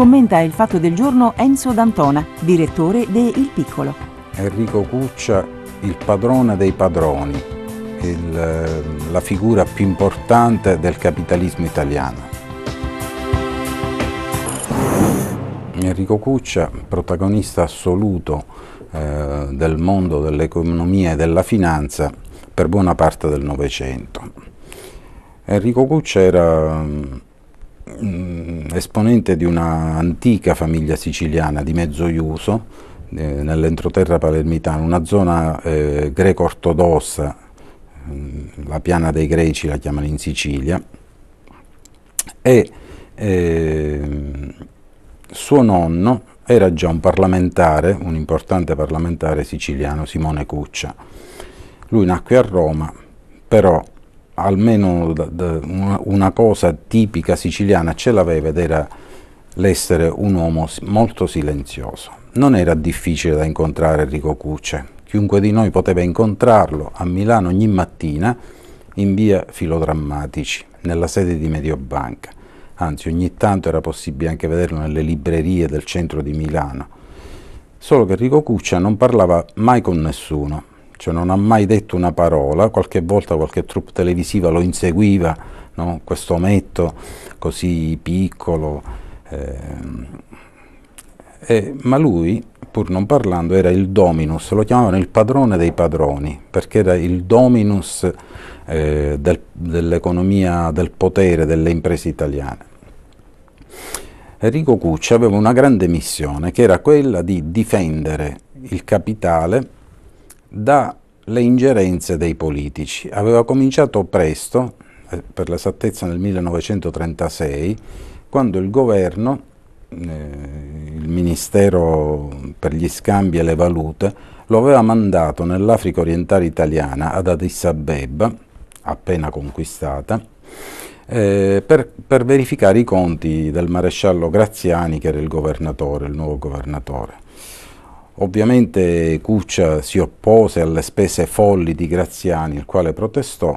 Commenta il fatto del giorno Enzo D'Antona, direttore de Il Piccolo. Enrico Cuccia, il padrone dei padroni, il, la figura più importante del capitalismo italiano. Enrico Cuccia, protagonista assoluto eh, del mondo dell'economia e della finanza per buona parte del Novecento. Enrico Cuccia era mh, mm, esponente di una antica famiglia siciliana di Mezzoiuso, eh, nell'entroterra palermitana, una zona eh, greco-ortodossa, mm, la piana dei greci la chiamano in Sicilia, e ehm, suo nonno era già un parlamentare, un importante parlamentare siciliano, Simone Cuccia. Lui nacque a Roma, però almeno una cosa tipica siciliana ce l'aveva ed era l'essere un uomo molto silenzioso. Non era difficile da incontrare Enrico Cucce, chiunque di noi poteva incontrarlo a Milano ogni mattina in via Filodrammatici, nella sede di Mediobanca. Anzi, ogni tanto era possibile anche vederlo nelle librerie del centro di Milano. Solo che Enrico Cuccia non parlava mai con nessuno, cioè non ha mai detto una parola, qualche volta qualche troupe televisiva lo inseguiva, no? questo ometto così piccolo, ehm, eh, ma lui pur non parlando era il dominus, lo chiamavano il padrone dei padroni, perché era il dominus eh, del, dell'economia, del potere, delle imprese italiane. Enrico Cucci aveva una grande missione che era quella di difendere il capitale dalle ingerenze dei politici. Aveva cominciato presto, eh, per l'esattezza nel 1936, quando il governo, eh, il Ministero per gli scambi e le valute, lo aveva mandato nell'Africa orientale italiana, ad Addis Abeba, appena conquistata, eh, per, per verificare i conti del maresciallo Graziani, che era il governatore, il nuovo governatore. Ovviamente Cuccia si oppose alle spese folli di Graziani, il quale protestò,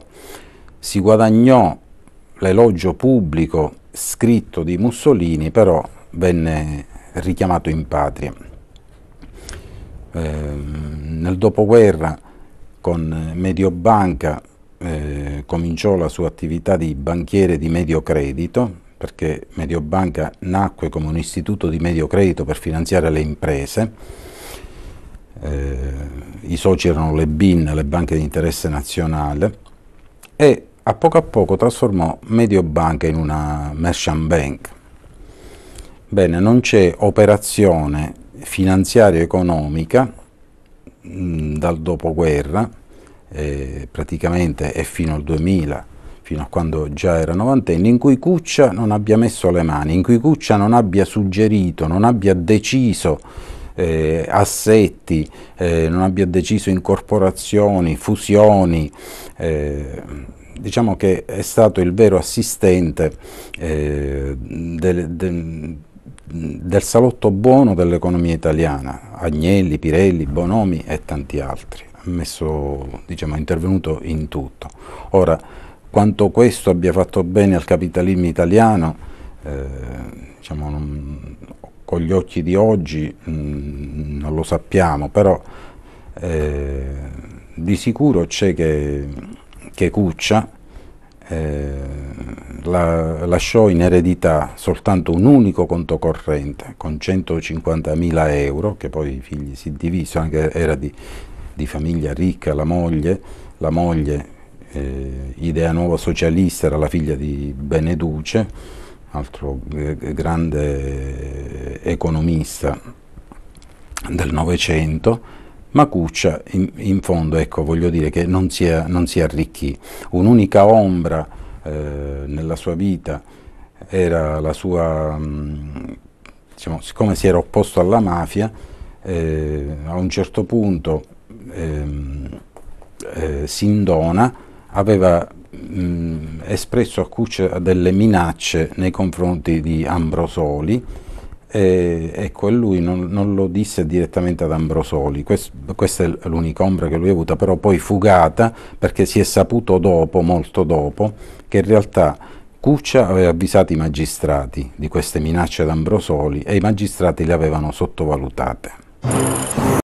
si guadagnò l'elogio pubblico scritto di Mussolini, però venne richiamato in patria. Eh, nel dopoguerra con Mediobanca eh, cominciò la sua attività di banchiere di medio credito, perché Mediobanca nacque come un istituto di medio credito per finanziare le imprese, eh, i soci erano le BIN, le banche di interesse nazionale, e a poco a poco trasformò Mediobanca in una merchant bank. Bene, non c'è operazione finanziario-economica mm, dal dopoguerra, eh, praticamente è fino al 2000, fino a quando già era novantenne, in cui Cuccia non abbia messo le mani, in cui Cuccia non abbia suggerito, non abbia deciso eh, assetti, eh, non abbia deciso incorporazioni, fusioni, eh, diciamo che è stato il vero assistente eh, del, del, del salotto buono dell'economia italiana, Agnelli, Pirelli, Bonomi e tanti altri, messo, diciamo, intervenuto in tutto. Ora, quanto questo abbia fatto bene al capitalismo italiano, eh, diciamo, non, con gli occhi di oggi mh, mm, non lo sappiamo, però eh, di sicuro c'è che, che Cuccia eh, la, lasciò in eredità soltanto un unico conto corrente con 150.000 euro, che poi i figli si divisero, anche era di, di famiglia ricca la moglie, la moglie eh, idea nuova socialista era la figlia di Beneduce, altro eh, grande economista del Novecento, Macuccia in, in, fondo ecco, voglio dire che non si, è, non si arricchì. Un'unica ombra eh, nella sua vita era la sua, mh, mm, diciamo, siccome si era opposto alla mafia, eh, a un certo punto ehm, eh, Sindona aveva mh, mm, espresso a Cuccia delle minacce nei confronti di Ambrosoli, e, ecco, e lui non, non, lo disse direttamente ad Ambrosoli, Quest, questa è l'unica ombra che lui ha avuta, però poi fugata perché si è saputo dopo, molto dopo, che in realtà Cuccia aveva avvisato i magistrati di queste minacce ad Ambrosoli e i magistrati le avevano sottovalutate.